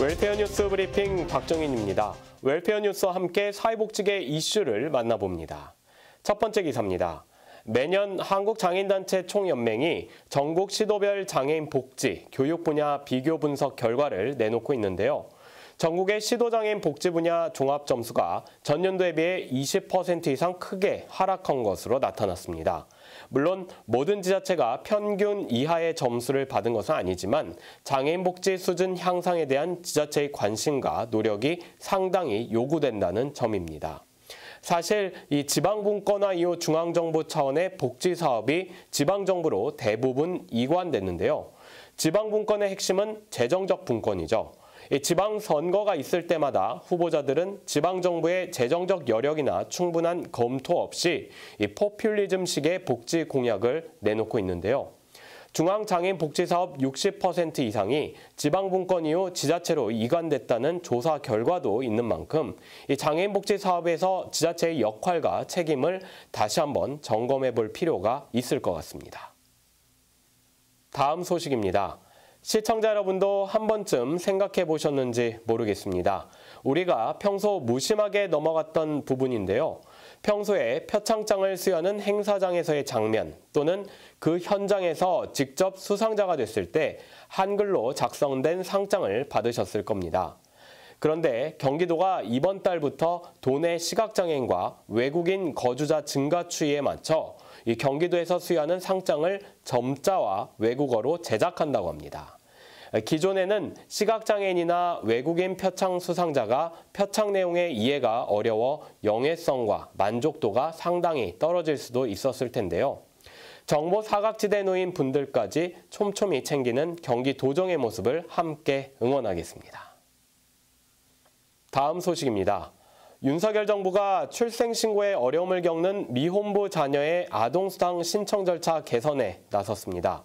웰페어 뉴스 브리핑 박정인입니다. 웰페어 뉴스와 함께 사회복지계 이슈를 만나봅니다. 첫 번째 기사입니다. 매년 한국장애인단체 총연맹이 전국 시도별 장애인 복지, 교육 분야 비교 분석 결과를 내놓고 있는데요. 전국의 시도장애인 복지 분야 종합 점수가 전년도에 비해 20% 이상 크게 하락한 것으로 나타났습니다. 물론 모든 지자체가 평균 이하의 점수를 받은 것은 아니지만 장애인 복지 수준 향상에 대한 지자체의 관심과 노력이 상당히 요구된다는 점입니다. 사실 이 지방분권화 이후 중앙정부 차원의 복지 사업이 지방정부로 대부분 이관됐는데요. 지방분권의 핵심은 재정적 분권이죠. 지방선거가 있을 때마다 후보자들은 지방정부의 재정적 여력이나 충분한 검토 없이 포퓰리즘식의 복지 공약을 내놓고 있는데요. 중앙장애인복지사업 60% 이상이 지방분권 이후 지자체로 이관됐다는 조사 결과도 있는 만큼 장애인복지사업에서 지자체의 역할과 책임을 다시 한번 점검해 볼 필요가 있을 것 같습니다. 다음 소식입니다. 시청자 여러분도 한 번쯤 생각해 보셨는지 모르겠습니다. 우리가 평소 무심하게 넘어갔던 부분인데요. 평소에 표창장을 수여하는 행사장에서의 장면 또는 그 현장에서 직접 수상자가 됐을 때 한글로 작성된 상장을 받으셨을 겁니다. 그런데 경기도가 이번 달부터 도내 시각장애인과 외국인 거주자 증가 추이에 맞춰 이 경기도에서 수여하는 상장을 점자와 외국어로 제작한다고 합니다. 기존에는 시각장애인이나 외국인 표창 수상자가 표창 내용의 이해가 어려워 영해성과 만족도가 상당히 떨어질 수도 있었을 텐데요. 정보 사각지대 노인 분들까지 촘촘히 챙기는 경기 도정의 모습을 함께 응원하겠습니다. 다음 소식입니다. 윤석열 정부가 출생신고에 어려움을 겪는 미혼부 자녀의 아동수당 신청 절차 개선에 나섰습니다.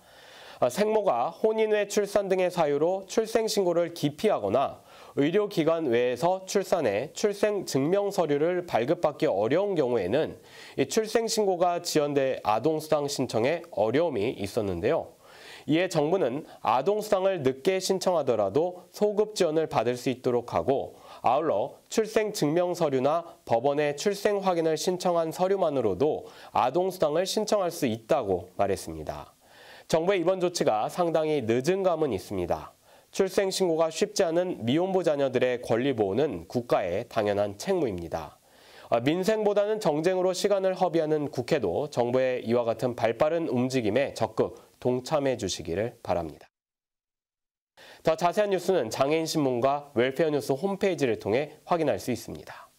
아, 생모가 혼인외 출산 등의 사유로 출생신고를 기피하거나 의료기관 외에서 출산해 출생증명서류를 발급받기 어려운 경우에는 출생신고가 지연돼 아동수당 신청에 어려움이 있었는데요. 이에 정부는 아동수당을 늦게 신청하더라도 소급 지원을 받을 수 있도록 하고 아울러 출생증명서류나 법원의 출생확인을 신청한 서류만으로도 아동수당을 신청할 수 있다고 말했습니다. 정부의 이번 조치가 상당히 늦은 감은 있습니다. 출생신고가 쉽지 않은 미혼부 자녀들의 권리 보호는 국가의 당연한 책무입니다. 아, 민생보다는 정쟁으로 시간을 허비하는 국회도 정부의 이와 같은 발빠른 움직임에 적극 동참해 주시기를 바랍니다. 더 자세한 뉴스는 장애인신문과 웰페어뉴스 홈페이지를 통해 확인할 수 있습니다.